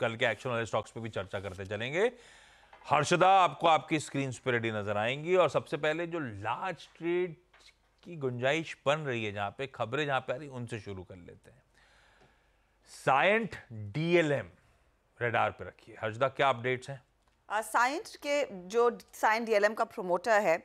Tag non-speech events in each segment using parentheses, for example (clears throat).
कल के एक्शन वाले स्टॉक्स पे भी चर्चा करते चलेंगे हर्षदा आपको आपकी स्क्रीन पर रेडी नजर आएंगी और सबसे पहले जो लार्ज ट्रेड की गुंजाइश बन रही है जहां पे खबरें जहां पे आ रही उनसे शुरू कर लेते हैं साइंट डीएलएम रेडार पे रखिए हर्षदा क्या अपडेट्स हैं साइंट के जो साइंट डीएलएम का प्रोमोटर है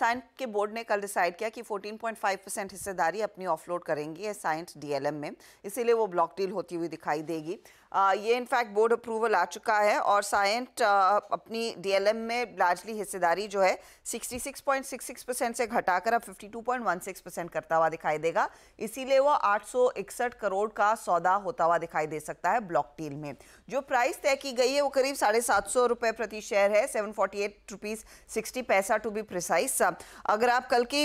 साइंट के बोर्ड ने कल डिसाइड किया कि 14.5 परसेंट हिस्सेदारी अपनी ऑफलोड करेंगी साइंट डीएलएम में इसीलिए वो ब्लॉक डील होती हुई दिखाई देगी ये इनफैक्ट बोर्ड अप्रूवल आ चुका है और साइंट अपनी डीएलएम में लार्जली हिस्सेदारी जो है 66.66 परसेंट से घटाकर अब 52.16 परसेंट करता हुआ दिखाई देगा इसीलिए वो आठ करोड़ का सौदा होता हुआ दिखाई दे सकता है ब्लॉक टील में जो प्राइस तय की गई है वो करीब साढ़े सात सौ प्रति शेयर है seven forty eight rupees sixty पैसा टू बी प्रिसाइस अगर आप कल की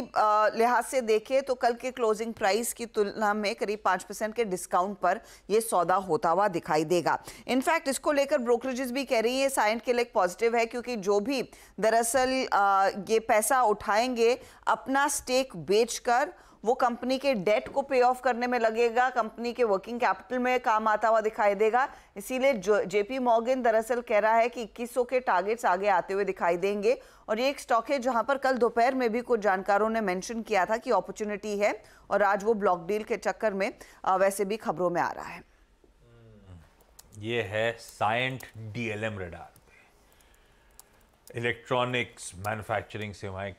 लिहाज से देखें तो कल के क्लोजिंग प्राइस की तुलना में करीब पाँच परसेंट के डिस्काउंट पर यह सौदा होता हुआ दिखाई दिखाई देगा इनफैक्ट इसको लेकर ब्रोकरेजेस भी कह रही है साइंट के लिए पॉजिटिव है क्योंकि जो भी दरअसल ये पैसा उठाएंगे अपना स्टेक बेचकर वो कंपनी के डेट को पे ऑफ करने में लगेगा कंपनी के वर्किंग कैपिटल में काम आता हुआ दिखाई देगा इसीलिए जेपी मॉर्गन दरअसल कह रहा है कि 2100 के टारगेट्स आगे आते हुए दिखाई देंगे और ये एक स्टॉक है जहां पर कल दोपहर में भी कुछ जानकारों ने मेंशन किया था कि अपॉर्चुनिटी है और आज वो ब्लॉक डील के चक्कर में वैसे भी खबरों में आ रहा है ये है साइंट डीएलएम रडार इलेक्ट्रॉनिक्स मैन्युफैक्चरिंग सेवाएं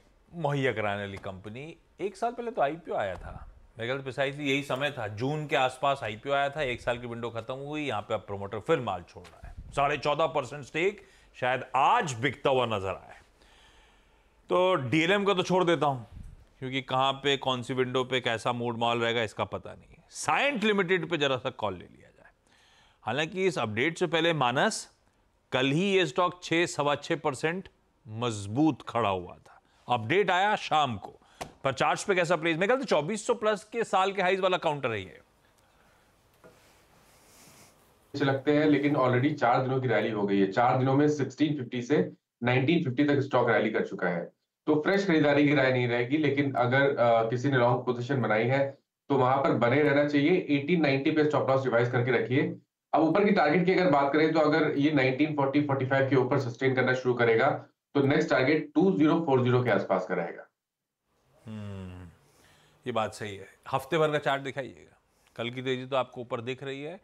मुहैया कराने वाली कंपनी एक साल पहले तो आईपीओ आया था मेरे ख्याल प्रिसाइसली यही समय था जून के आसपास आईपीओ आया था एक साल की विंडो खत्म हुई यहाँ पे अब प्रोमोटर फिर माल छोड़ रहा है साढ़े चौदह परसेंट स्टेक शायद आज बिकता हुआ नजर आए तो डीएलएम का तो छोड़ देता हूँ क्योंकि कहाँ पे कौन सी विंडो पे कैसा मूड माल रहेगा इसका पता नहीं साइंट लिमिटेड पे जरा सा कॉल ले लिया हालांकि इस अपडेट से पहले मानस कल ही ये स्टॉक छह सवा छह परसेंट मजबूत खड़ा हुआ था अपडेट आया शाम को पर चार्ज पे कैसा प्लेस मेरे ख्याल तो सौ प्लस के साल के हाइज वाला काउंटर है ये लगते हैं लेकिन ऑलरेडी चार दिनों की रैली हो गई है चार दिनों में 1650 से 1950 तक स्टॉक रैली कर चुका है तो फ्रेश खरीदारी की राय नहीं रहेगी लेकिन अगर आ, किसी ने लॉन्ग पोजिशन बनाई है तो वहां पर बने रहना चाहिए 1890 पे स्टॉप लॉस रिवाइज करके रखिए अब ऊपर की टारगेट की अगर बात करें तो अगर ये 1940 45 के ऊपर सस्टेन करना शुरू करेगा तो नेक्स्ट टारगेट 2040 के आसपास का रहेगा हम्म ये बात सही है हफ्ते भर का चार्ट दिखाइएगा कल की तेजी तो आपको ऊपर दिख रही है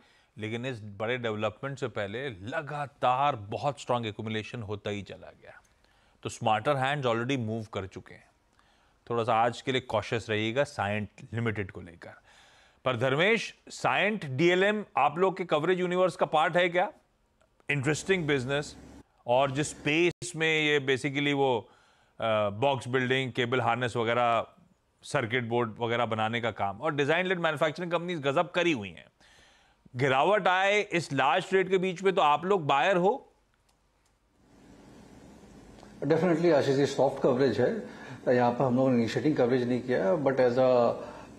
लेकिन इस बड़े डेवलपमेंट से पहले लगातार बहुत स्ट्रांग एकुमुलेशन होता ही चला गया तो स्मार्टर हैंड्स ऑलरेडी मूव कर चुके हैं थोड़ा सा आज के लिए कॉशियस रहिएगा साइंट लिमिटेड को लेकर पर धर्मेश साइंट डीएलएम आप लोग के कवरेज यूनिवर्स का पार्ट है क्या इंटरेस्टिंग बिजनेस और जिस स्पेस में ये बेसिकली वो बॉक्स बिल्डिंग केबल हार्नेस वगैरह सर्किट बोर्ड वगैरह बनाने का काम और डिज़ाइन लेड मैन्युफैक्चरिंग कंपनीज गजब करी हुई हैं गिरावट आए इस लार्ज रेट के बीच में तो आप लोग बायर हो definitely Ashish ji soft coverage है यहाँ पर हम लोगों ने इनिशिएटिंग कवरेज नहीं किया but as a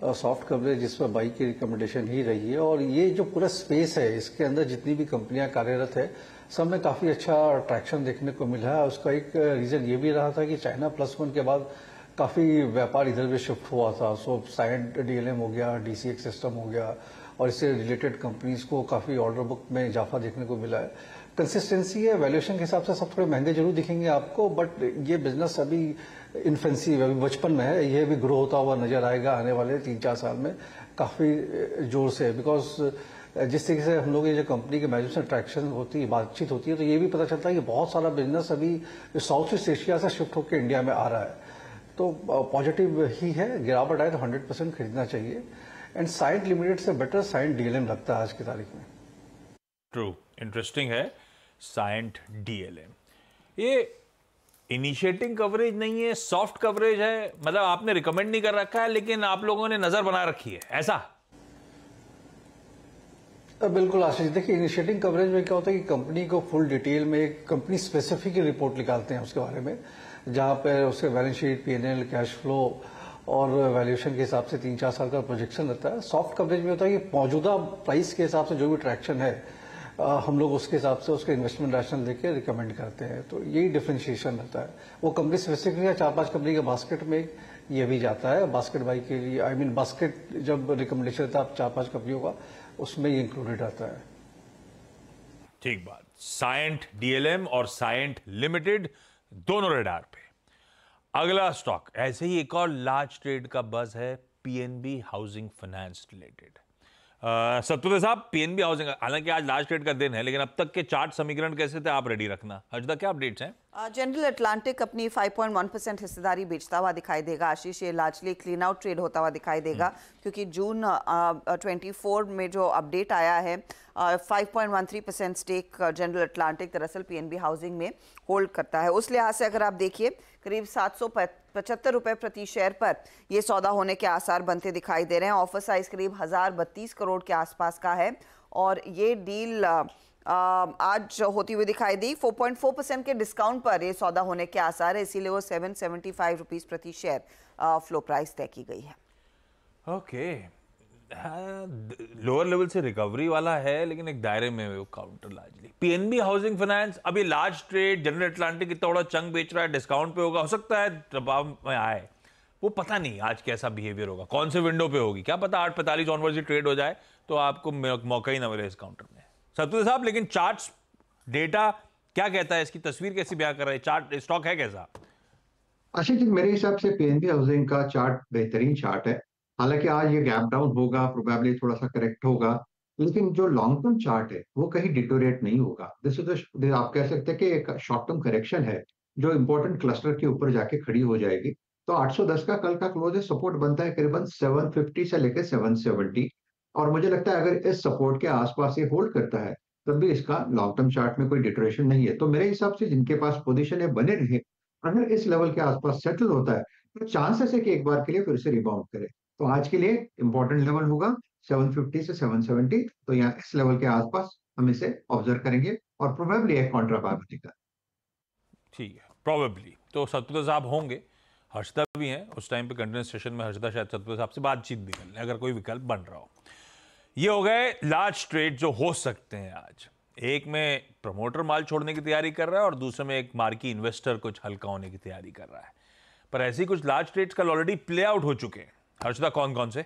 soft coverage पर बाइक की रिकमेंडेशन ही रही है और ये जो पूरा स्पेस है इसके अंदर जितनी भी कंपनियां कार्यरत है सब में काफी अच्छा अट्रैक्शन देखने को मिला है उसका एक रीजन ये भी रहा था कि चाइना प्लस वन के बाद काफी व्यापार इधर भी शिफ्ट हुआ था सो साइड डीएलएम हो गया डीसीएक सिस्टम हो गया और इससे रिलेटेड कंपनीज को काफी ऑर्डर बुक में इजाफा देखने को मिला है कंसिस्टेंसी है वैल्यूएशन के हिसाब से सब थोड़े महंगे जरूर दिखेंगे आपको बट ये बिजनेस अभी इन्फेंसिव अभी बचपन में है ये भी ग्रो होता हुआ नजर आएगा आने वाले तीन चार साल में काफी जोर से बिकॉज जिस तरीके से हम लोग ये जो कंपनी के मैनेजमेंट अट्रैक्शन होती है बातचीत होती है तो ये भी पता चलता है कि बहुत सारा बिजनेस अभी साउथ ईस्ट एशिया से शिफ्ट होकर इंडिया में आ रहा है तो पॉजिटिव ही है गिरावट आए तो हंड्रेड परसेंट खरीदना चाहिए एंड साइंट लिमिटेड से बेटर साइंट डीएलएम लगता है आज की तारीख में ट्रू इंटरेस्टिंग है साइंट डीएलएम ये इनिशिएटिंग कवरेज नहीं है सॉफ्ट कवरेज है मतलब आपने रिकमेंड नहीं कर रखा है लेकिन आप लोगों ने नजर बना रखी है ऐसा बिल्कुल आशीष देखिए इनिशिएटिंग कवरेज में क्या होता है कि कंपनी को फुल डिटेल में एक कंपनी स्पेसिफिक रिपोर्ट निकालते हैं उसके बारे में जहां पर उसके balance sheet PNL cash flow और वैल्यूएशन के हिसाब से तीन चार साल का प्रोजेक्शन रहता है सॉफ्ट कवरेज में होता है कि मौजूदा प्राइस के हिसाब से जो भी ट्रैक्शन है हम लोग उसके हिसाब से उसके इन्वेस्टमेंट रैशनल देके रिकमेंड करते हैं तो यही डिफ्रेंशिएशन रहता है वो कंपनी स्पेसिफिक या चार पांच कंपनी के बास्केट में ये भी जाता है बास्केट बाई के लिए I I mean mean, basket जब रिकमेंडेशन है चार पांच कंपनियों का उसमें ये इंक्लूडेड आता है ठीक बात साइंट डीएलएम और साइंट लिमिटेड दोनों रेडार पे अगला स्टॉक ऐसे ही एक और लार्ज ट्रेड का बज है पीएनबी हाउसिंग फाइनेंस रिलेटेड सत्तुदे साहब पीएनबी हाउसिंग हालांकि आज लास्ट डेट का दिन है लेकिन अब तक के चार्ट समीकरण कैसे थे आप रेडी रखना अजदा क्या अपडेट्स हैं जनरल अटलांटिक अपनी 5.1 परसेंट हिस्सेदारी बेचता हुआ दिखाई देगा आशीष ये लार्जली क्लीन आउट ट्रेड होता हुआ दिखाई देगा हम्म। क्योंकि जून ट्वेंटी में जो अपडेट आया है 5.13 परसेंट स्टेक जनरल अटलांटिक दरअसल पी हाउसिंग में होल्ड करता है उस लिहाज से अगर आप देखिए करीब सात सौ पचहत्तर रुपए प्रति शेयर पर यह सौदा होने के आसार बनते दिखाई दे रहे हैं ऑफर साइज करीब हज़ार बत्तीस करोड़ के आसपास का है और ये डील आज होती हुई दिखाई दी 4.4 परसेंट के डिस्काउंट पर यह सौदा होने के आसार है इसीलिए वो सेवन सेवेंटी फाइव रुपीज़ प्रति शेयर फ्लो प्राइस तय की गई है ओके okay. लोअर हाँ, लेवल से रिकवरी वाला है लेकिन एक दायरे में वो counter largely PNB housing finance अभी लार्ज ट्रेड जनरल अटलांटिक इतना बड़ा चंग बेच रहा है डिस्काउंट पे होगा हो सकता है दबाव में आए वो पता नहीं आज कैसा बिहेवियर होगा कौन से विंडो पे होगी क्या पता आठ पैंतालीस ऑनवर्ड ट्रेड हो जाए तो आपको मौका ही ना मिले इस काउंटर में सतु साहब लेकिन चार्ट डेटा क्या कहता है इसकी तस्वीर कैसी ब्याह कर रहा है चार्ट स्टॉक है कैसा अच्छा जी मेरे हिसाब से पीएनबी हाउसिंग का चार्ट बेहतरीन चार्ट है हालांकि आज ये गैप डाउन होगा प्रोबेबली थोड़ा सा करेक्ट होगा लेकिन जो लॉन्ग टर्म चार्ट है वो कहीं डिटोरेट नहीं होगा दिस इज आप कह सकते हैं कि एक शॉर्ट टर्म करेक्शन है जो इंपॉर्टेंट क्लस्टर के ऊपर जाके खड़ी हो जाएगी तो 810 का कल का क्लोज है सपोर्ट बनता है करीबन 750 से लेकर 770 और मुझे लगता है अगर इस सपोर्ट के आसपास ये होल्ड करता है तब भी इसका लॉन्ग टर्म चार्ट में कोई डिटोरेशन नहीं है तो मेरे हिसाब से जिनके पास पोजिशन है बने रहे अगर इस लेवल के आसपास सेटल होता है तो चांसेस है कि एक बार के लिए फिर से रिबाउंड करे तो आज के लिए इंपॉर्टेंट लेवल होगा 750 से 770 तो यहाँ इस लेवल के आसपास हम इसे ऑब्जर्व करेंगे और प्रोबेबली एक कॉन्ट्रा पार ठीक है प्रोबेबली तो सतपुत साहब होंगे हर्षदा भी हैं उस टाइम पे कंटिन्यूस सेशन में हर्षदा शायद सतपुत साहब से बातचीत भी कर लें अगर कोई विकल्प बन रहा हो ये हो गए लार्ज ट्रेड जो हो सकते हैं आज एक में प्रमोटर माल छोड़ने की तैयारी कर रहा है और दूसरे में एक मार्की इन्वेस्टर कुछ हल्का होने की तैयारी कर रहा है पर ऐसी कुछ लार्ज ट्रेड्स कल ऑलरेडी प्ले आउट हो चुके हैं हर्षदा कौन कौन से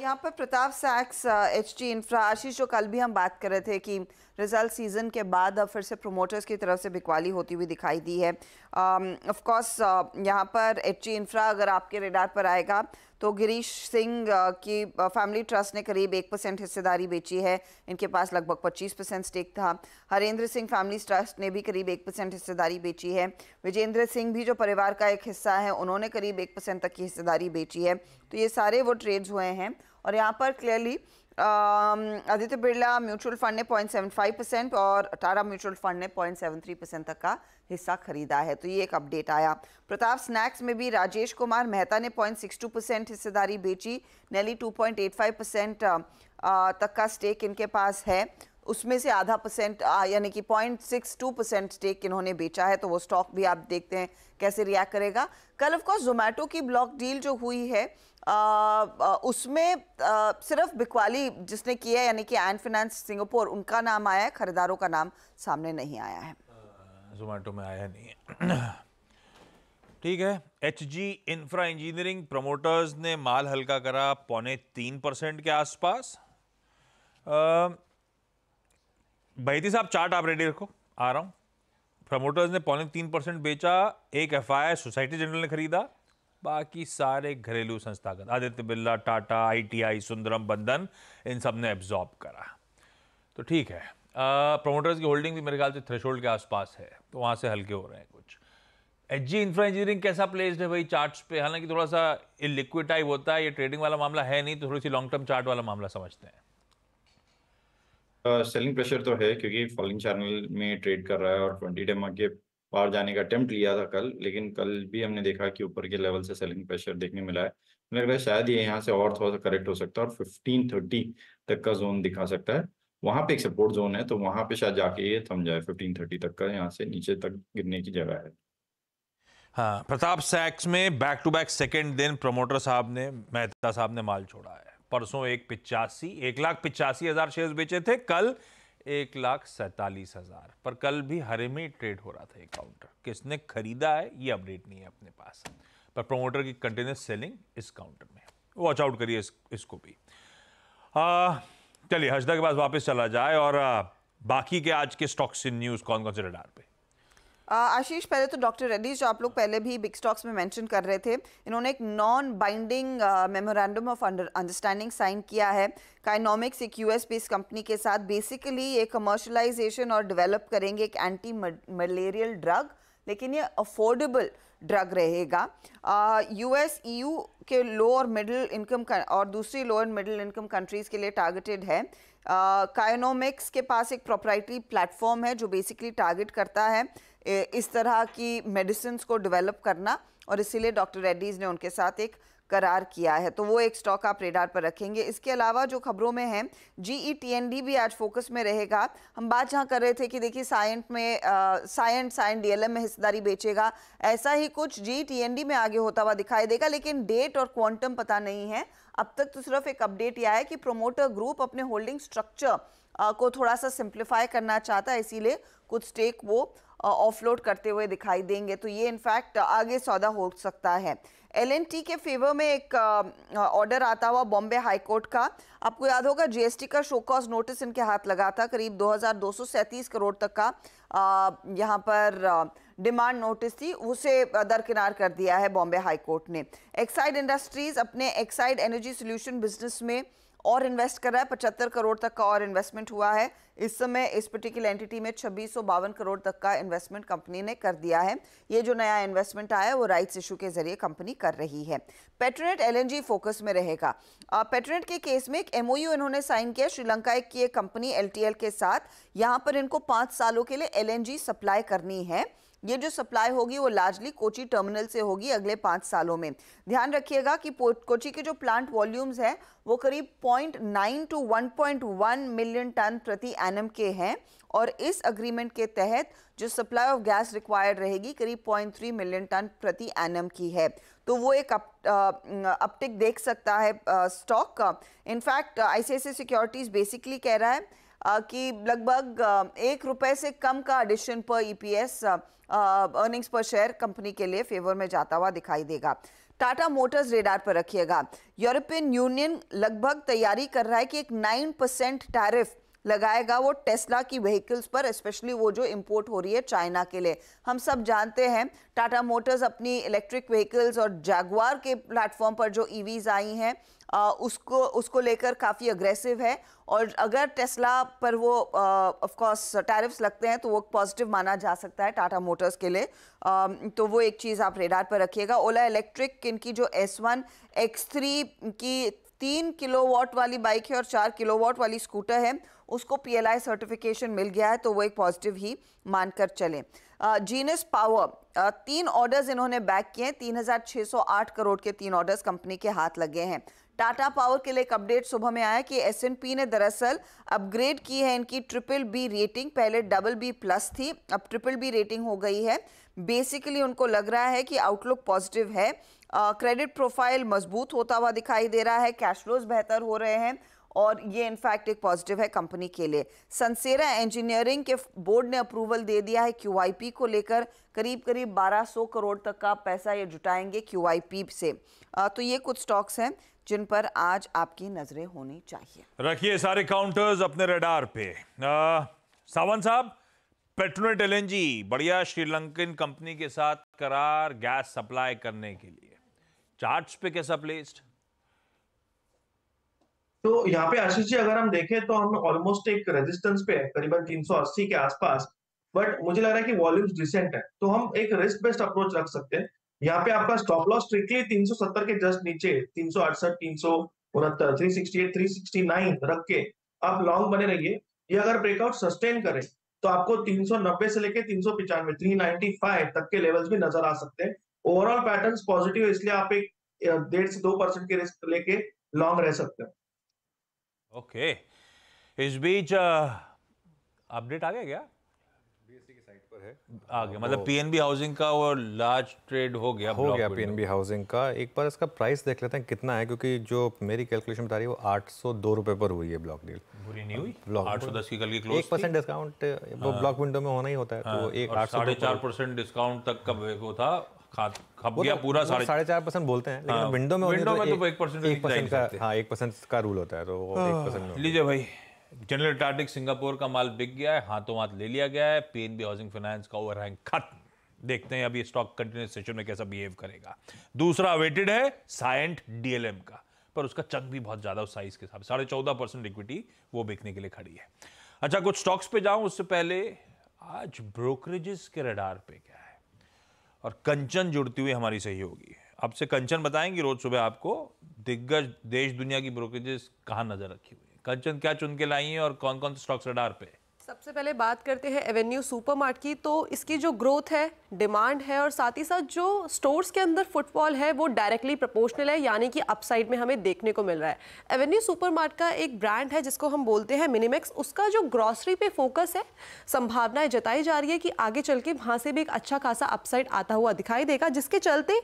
यहाँ पर Pratap Snacks H T Infra Ashish जो कल भी हम बात कर रहे थे कि रिजल्ट सीजन के बाद अब फिर से प्रोमोटर्स की तरफ से बिकवाली होती हुई दिखाई दी है ऑफ कोर्स यहाँ पर एच टी इंफ्रा अगर आपके रेडार पर आएगा तो गिरीश सिंह की फैमिली ट्रस्ट ने करीब एक परसेंट हिस्सेदारी बेची है इनके पास लगभग 25 परसेंट स्टेक था हरेंद्र सिंह फैमिली ट्रस्ट ने भी करीब एक परसेंट हिस्सेदारी बेची है विजेंद्र सिंह भी जो परिवार का एक हिस्सा है उन्होंने करीब एक परसेंट तक की हिस्सेदारी बेची है तो ये सारे वो ट्रेड्स हुए हैं और यहाँ पर clearly Aditya Birla mutual fund ने 0.75 परसेंट और टाटा म्यूचुअल फंड ने 0.73 परसेंट तक का हिस्सा खरीदा है तो ये एक अपडेट आया प्रताप स्नैक्स में भी राजेश कुमार मेहता ने 0.62 परसेंट हिस्सेदारी बेची नैली 2.85 परसेंट तक का स्टेक इनके पास है उसमें से आधा परसेंट uh, यानी कि point six two percent stake इन्होंने बेचा है तो वो स्टॉक भी आप देखते हैं कैसे रिएक्ट करेगा कल ऑफकोर्स जोमेटो की ब्लॉक डील जो हुई है उसमें सिर्फ बिकवाली जिसने किया है यानी कि एंड फिनेंस सिंगापुर उनका नाम आया है खरीदारों का नाम सामने नहीं आया है जोमेटो में आया नहीं है (clears throat) ठीक है H G infra engineering promoters ने माल हल्का करा पौने तीन परसेंट के आसपास बैती साहब चार्ट आप रेडी रखो आ रहा हूँ प्रमोटर्स ने पौने तीन परसेंट बेचा एक एफ आई सोसाइटी जनरल ने खरीदा बाकी सारे घरेलू संस्थागत आदित्य बिरला टाटा आईटीआई सुंदरम बंधन इन सब ने एब्जॉर्ब करा तो ठीक है प्रमोटर्स की होल्डिंग भी मेरे ख्याल से थ्रेशोल्ड के आसपास है तो वहाँ से हल्के हो रहे हैं कुछ एच जी इंफ्रा इंजीनियरिंग कैसा प्लेस्ड है भाई चार्ट्स पे हालांकि थोड़ा सा ये लिक्विड टाइप होता है ये ट्रेडिंग वाला मामला है नहीं तो थोड़ी सी लॉन्ग टर्म चार्ट वाला मामला समझते हैं सेलिंग uh, प्रेशर तो है क्योंकि फॉलिंग चैनल में ट्रेड कर रहा है और ट्वेंटी डेमा के बाहर जाने का अटेम्प्ट लिया था कल लेकिन कल भी हमने देखा कि ऊपर के लेवल से सेलिंग प्रेशर देखने मिला है लग रहा है शायद ये यहाँ से और थोड़ा सा करेक्ट हो सकता है और फिफ्टीन थर्टी तक का जोन दिखा सकता है वहां पे एक सपोर्ट जोन है तो वहां पे शायद जाके ये थम जाए फिफ्टीन थर्टी तक का यहाँ से नीचे तक गिरने की जगह है हाँ प्रताप सैक्स में बैक टू बैक सेकेंड दिन प्रमोटर साहब ने मेहता साहब ने माल छोड़ा है परसों एक पिचासी एक लाख पिचासी हजार शेयर बेचे थे कल एक लाख सैतालीस हज़ार पर कल भी हरे में ट्रेड हो रहा था ये काउंटर किसने खरीदा है ये अपडेट नहीं है अपने पास पर प्रोमोटर की कंटिन्यूस सेलिंग इस काउंटर में वॉच आउट करिए इस, इसको भी चलिए हर्षदा के पास वापस चला जाए और आ, बाकी के आज के स्टॉक्स इन न्यूज़ कौन कौन से रडार पे आशीष पहले तो डॉक्टर रेड्डी जो आप लोग पहले भी बिग स्टॉक्स में मेंशन कर रहे थे इन्होंने एक non binding memorandum of understanding sign किया है काइनॉमिक्स एक यूएस बेस्ड कंपनी के साथ बेसिकली ये कमर्शलाइजेशन और डेवलप करेंगे एक एंटी मलेरियल ड्रग लेकिन ये अफोर्डेबल ड्रग रहेगा यूएस ईयू e के लो और मिडिल इनकम और दूसरी low and middle income countries के लिए टारगेटेड है कायनोमिक्स uh, के पास एक प्रॉपर्टी प्लेटफॉर्म है जो बेसिकली टारगेट करता है इस तरह की मेडिसिन को डेवलप करना और इसीलिए डॉक्टर रेड्डीज़ ने उनके साथ एक करार किया है तो वो एक स्टॉक आप रेडार पर रखेंगे इसके अलावा जो खबरों में है जी ई भी आज फोकस में रहेगा हम बात जहाँ कर रहे थे कि देखिए साइंट में साइंट साइंट डी में हिस्सेदारी बेचेगा ऐसा ही कुछ जी टी e में आगे होता हुआ दिखाई देगा लेकिन डेट और क्वांटम पता नहीं है अब तक तो सिर्फ एक अपडेट यह है कि प्रोमोटर ग्रुप अपने होल्डिंग स्ट्रक्चर को थोड़ा सा सिंप्लीफाई करना चाहता है इसीलिए कुछ स्टेक वो ऑफलोड करते हुए दिखाई देंगे तो ये इनफैक्ट आगे सौदा हो सकता है एल के फेवर में एक ऑर्डर आता हुआ बॉम्बे हाईकोर्ट का आपको याद होगा जीएसटी का शो कॉज नोटिस इनके हाथ लगा था करीब 2237 करोड़ तक का यहाँ पर डिमांड नोटिस थी उसे दरकिनार कर दिया है बॉम्बे हाईकोर्ट ने एक्साइड इंडस्ट्रीज़ अपने एक्साइड एनर्जी सोल्यूशन बिजनेस में और इन्वेस्ट कर रहा है पचहत्तर करोड़ तक का और इन्वेस्टमेंट हुआ है इस समय इस पर्टिकुलर एंटिटी में छब्बीस करोड़ तक का इन्वेस्टमेंट कंपनी ने कर दिया है ये जो नया इन्वेस्टमेंट आया है वो राइट्स इशू के जरिए कंपनी कर रही है पेट्रोनेट एलएनजी फोकस में रहेगा पेट्रोनेट के केस में एक एमओयू इन्होंने साइन किया श्रीलंका की एक कंपनी एल के साथ यहाँ पर इनको पाँच सालों के लिए एल सप्लाई करनी है ये जो सप्लाई होगी वो लार्जली कोची टर्मिनल से होगी अगले पाँच सालों में ध्यान रखिएगा कि कोची के जो प्लांट वॉल्यूम्स हैं वो करीब 0.9 टू 1.1 मिलियन टन प्रति एनम के हैं और इस अग्रीमेंट के तहत जो सप्लाई ऑफ गैस रिक्वायर्ड रहेगी करीब 0.3 मिलियन टन प्रति एनम की है तो वो एक अप, अपटिक देख सकता है स्टॉक का इनफैक्ट आईसीआईसी सिक्योरिटीज़ बेसिकली कह रहा है कि लगभग एक रुपए से कम का एडिशन पर EPS earnings per share company के लिए फेवर में जाता हुआ दिखाई देगा टाटा मोटर्स रेडार पर रखिएगा यूरोपियन यूनियन लगभग तैयारी कर रहा है कि एक नाइन परसेंट टैरिफ लगाएगा वो टेस्ला की व्हीकल्स पर स्पेशली वो जो इंपोर्ट हो रही है चाइना के लिए हम सब जानते हैं टाटा मोटर्स अपनी इलेक्ट्रिक व्हीकल्स और जैगवार के प्लेटफॉर्म पर जो ईवीज e आई हैं उसको उसको लेकर काफ़ी अग्रेसिव है और अगर टेस्ला पर वो ऑफकोर्स टैरिफ्स लगते हैं तो वो पॉजिटिव माना जा सकता है टाटा मोटर्स के लिए आ, तो वो एक चीज़ आप रेडार पर रखिएगा ओला इलेक्ट्रिक इनकी जो एस वन एक्स थ्री की तीन किलोवाट वाली बाइक है और चार किलोवाट वाली स्कूटर है उसको आई सर्टिफिकेशन मिल गया है तो वो एक पॉजिटिव ही मानकर चलें जीनस पावर तीन ऑर्डर्स इन्होंने बैक किए हैं आठ करोड़ के तीन ऑर्डर्स कंपनी के हाथ लगे हैं टाटा पावर के लिए एक अपडेट सुबह में आया कि एस ने दरअसल अपग्रेड की है इनकी ट्रिपल बी रेटिंग पहले डबल बी प्लस थी अब ट्रिपल बी रेटिंग हो गई है बेसिकली उनको लग रहा है कि आउटलुक पॉजिटिव है क्रेडिट प्रोफाइल मजबूत होता हुआ दिखाई दे रहा है कैश फ्लोज बेहतर हो रहे हैं और ये इनफैक्ट एक पॉजिटिव है कंपनी के लिए सनसेरा इंजीनियरिंग के बोर्ड ने अप्रूवल दे दिया है क्यू को लेकर करीब करीब 1200 करोड़ तक का पैसा ये जुटाएंगे क्यू से आ, तो ये कुछ स्टॉक्स हैं जिन पर आज आपकी नजरें होनी चाहिए रखिए सारे काउंटर्स अपने रेडार पे सावन साहब पेट्रोनेट एल बढ़िया श्रीलंकन कंपनी के साथ करार गैस सप्लाई करने के लिए चार्ट्स पे कैसा प्लेस्ड तो यहाँ पे आशीष जी अगर हम देखें तो हम ऑलमोस्ट एक रेजिस्टेंस पे है करीबन 380 के आसपास बट मुझे लग रहा है कि वॉल्यूम्स डिसेंट है तो हम एक रिस्क बेस्ड अप्रोच रख सकते हैं यहाँ पे आपका स्टॉप लॉस स्ट्रिक्टली 370 के जस्ट नीचे तीन सौ अड़सठ तीन सौ उनहत्तर three sixty eight three sixty nine रख के आप लॉन्ग बने रहिए ये अगर ब्रेकआउट सस्टेन करें तो आपको 390 से लेके तीन सौ पिचानवे थ्री नाइनटी फाइव तक के लेवल्स भी नजर आ सकते हैं ओवरऑल पैटर्न पॉजिटिव है इसलिए आप एक डेढ़ से दो परसेंट के रिस्क लेके लॉन्ग रह सकते हैं ओके इस बीच अपडेट आ गया क्या e है आ गया तो मतलब पीएनबी हाउसिंग का वो लार्ज ट्रेड हो गया हो गया पीएनबी हाउसिंग का एक बार इसका प्राइस देख लेते हैं कितना है क्योंकि जो मेरी कैलकुलेशन बता रही है वो आठ सौ दो रुपए पर हुई है ब्लॉक डील बुरी नहीं हुई आठ सौ दस की कल की क्लोज एक परसेंट डिस्काउंट वो ब्लॉक हाँ। विंडो में होना ही होता है तो हाँ, एक चार परसेंट डिस्काउंट तक का वो था खा खप गया पूरा साढ़े साढ़े चार परसेंट बोलते हैं लेकिन हाँ। विंडो में विंडो तो में तो एक परसेंट हाँ एक परसेंट का रूल होता है तो हाँ। लीजिए भाई जनरल टार्टिक सिंगापुर का माल बिक गया है हाथों हाथ ले लिया गया है हाउसिंग फाइनेंस का ओवर हैंग खत्म देखते हैं अभी स्टॉक कंटिन्यूस सेशन में कैसा बिहेव करेगा दूसरा वेटेड है साइंट डीएलएम का पर उसका चक भी बहुत ज्यादा उस साइज के हिसाब साढ़े चौदह परसेंट इक्विटी वो बिकने के लिए खड़ी है अच्छा कुछ स्टॉक्स पे जाऊं उससे पहले आज ब्रोकरेजेस के रडार पे क्या और कंचन जुड़ती हुई हमारी सहयोगी है आपसे कंचन बताएंगी रोज सुबह आपको दिग्गज देश दुनिया की ब्रोकरेजेस कहाँ नज़र रखी हुई है कंचन क्या चुन के लाई है और कौन कौन से स्टॉक्स रडार पे सबसे पहले बात करते हैं एवेन्यू सुपरमार्ट की तो इसकी जो ग्रोथ है डिमांड है और साथ ही साथ जो स्टोर्स के अंदर फुटफॉल है वो डायरेक्टली प्रोपोर्शनल है यानी कि अपसाइड में हमें देखने को मिल रहा है एवेन्यू सुपरमार्ट का एक ब्रांड है जिसको हम बोलते हैं मिनिमैक्स उसका जो ग्रॉसरी पे फोकस है संभावनाएं जताई जा रही है कि आगे चल के वहाँ से भी एक अच्छा खासा अपसाइड आता हुआ दिखाई देगा जिसके चलते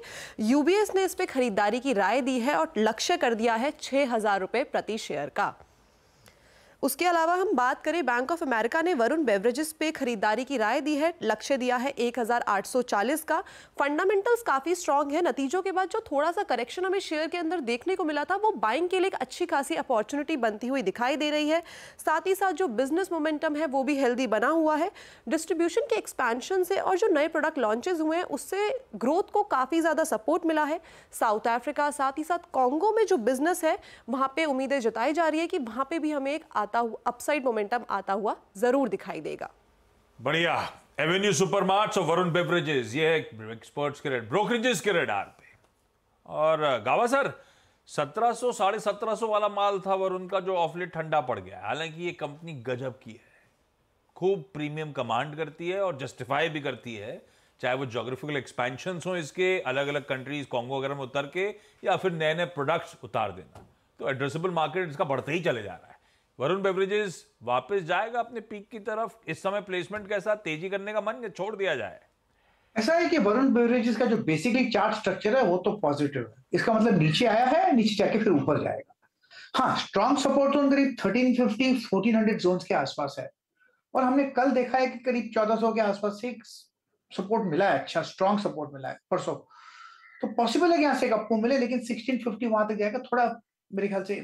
यू ने इस पर खरीदारी की राय दी है और लक्ष्य कर दिया है छः प्रति शेयर का उसके अलावा हम बात करें बैंक ऑफ अमेरिका ने वरुण बेवरेजेस पे खरीदारी की राय दी है लक्ष्य दिया है 1840 का फंडामेंटल्स काफ़ी स्ट्रांग है नतीजों के बाद जो थोड़ा सा करेक्शन हमें शेयर के अंदर देखने को मिला था वो बाइंग के लिए एक अच्छी खासी अपॉर्चुनिटी बनती हुई दिखाई दे रही है साथ ही साथ जो बिजनेस मोमेंटम है वो भी हेल्दी बना हुआ है डिस्ट्रीब्यूशन के एक्सपेंशन से और जो नए प्रोडक्ट लॉन्चेज हुए हैं उससे ग्रोथ को काफ़ी ज़्यादा सपोर्ट मिला है साउथ अफ्रीका साथ ही साथ कॉन्गो में जो बिजनेस है वहाँ पर उम्मीदें जताई जा रही है कि वहाँ पर भी हमें एक आता हुआ अपसाइड मोमेंटम आता हुआ जरूर दिखाई देगा बढ़िया एवेन्यू सुपरमार्ट्स और वरुण बेवरेजेस ये एक्सपर्ट्स के रेट ब्रोकरेजेस के रेट आर पे और गावा सर सत्रह सौ साढ़े सत्रह सौ वाला माल था वरुण का जो ऑफलेट ठंडा पड़ गया हालांकि ये कंपनी गजब की है खूब प्रीमियम कमांड करती है और जस्टिफाई भी करती है चाहे वो जोग्राफिकल एक्सपेंशन हो इसके अलग अलग कंट्रीज कॉन्गो वगैरह में उतर के या फिर नए नए प्रोडक्ट्स उतार देना तो एड्रेसेबल मार्केट इसका बढ़ते ही चले जा रहा है वरुण बेवरेजेस वापस जाएगा अपने पीक की तरफ इस समय प्लेसमेंट कैसा तेजी करने का मन या छोड़ दिया जाए ऐसा है कि वरुण बेवरेजेस का जो बेसिकली चार्ट स्ट्रक्चर है वो तो पॉजिटिव है इसका मतलब नीचे आया है नीचे जाके फिर ऊपर जाएगा हाँ स्ट्रॉन्ग सपोर्ट जोन करीब thirteen fifty fourteen hundred zone के आसपास है और हमने कल देखा है कि करीब चौदह सौ के आसपास से सपोर्ट मिला है अच्छा स्ट्रॉन्ग सपोर्ट मिला है परसों तो पॉसिबल है कि यहाँ से एक आपको मिले लेकिन सिक्सटीन फिफ्टी वहां तक जाएगा थोड़ा मेरे ख्याल से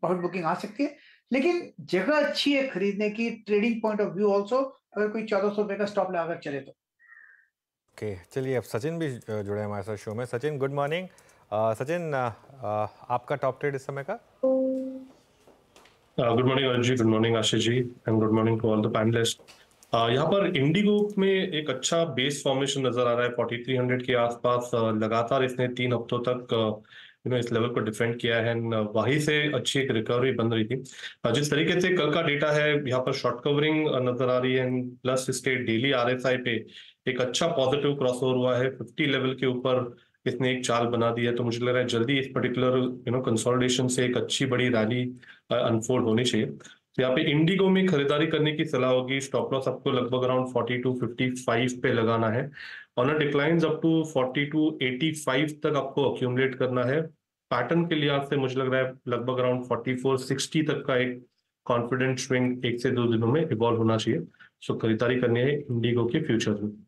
प्रॉफिट बुकिंग आ सकती है लेकिन जगह अच्छी है खरीदने की trading point of view also अगर कोई चौदह सौ रुपए का स्टॉप लगाकर चले तो ओके okay, चलिए अब सचिन भी जुड़े हमारे साथ शो में Sachin good morning uh, Sachin uh, uh, आपका टॉप ट्रेड इस समय का good morning Anju ji good morning Ashish ji and good morning to all the panelists यहाँ पर इंडिगो में एक अच्छा बेस फॉर्मेशन नजर आ रहा है 4300 के आसपास लगातार इसने तीन हफ्तों तक यू नो इस लेवल को डिफेंड किया है uh, वहीं से अच्छी एक रिकवरी बन रही थी uh, जिस तरीके से कल का डेटा है यहाँ पर शॉर्ट कवरिंग uh, नजर आ रही है प्लस इसके डेली आर पे एक अच्छा पॉजिटिव क्रॉस ओवर हुआ है फिफ्टी लेवल के ऊपर इसने एक चाल बना दी है तो मुझे लग रहा है जल्दी इस पर्टिकुलर यू नो कंसोलिडेशन से एक अच्छी बड़ी रैली अनफोल्ड होनी चाहिए यहाँ पे इंडिगो में खरीदारी करने की सलाह होगी स्टॉप लॉस आपको लगभग अराउंड 40 टू 55 पे लगाना है on declines up to 40 to 85 तक आपको अक्यूमलेट करना है पैटर्न के लिहाज से मुझे लग रहा है लगभग अराउंड 44 60 तक का एक कॉन्फिडेंट स्विंग एक से दो दिनों में इवॉल्व होना चाहिए सो खरीदारी करनी है इंडिगो के फ्यूचर में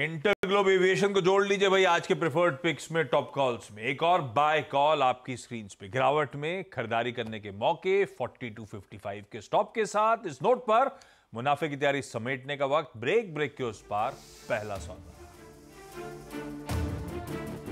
इंटरग्लोब एविएशन को जोड़ लीजिए भाई आज के प्रेफर्ड पिक्स में टॉप कॉल्स में एक और बाय कॉल आपकी स्क्रीन पे गिरावट में खरीदारी करने के मौके 40 टू 55 के स्टॉप के साथ इस नोट पर मुनाफे की तैयारी समेटने का वक्त ब्रेक ब्रेक के उस पार पहला सौदा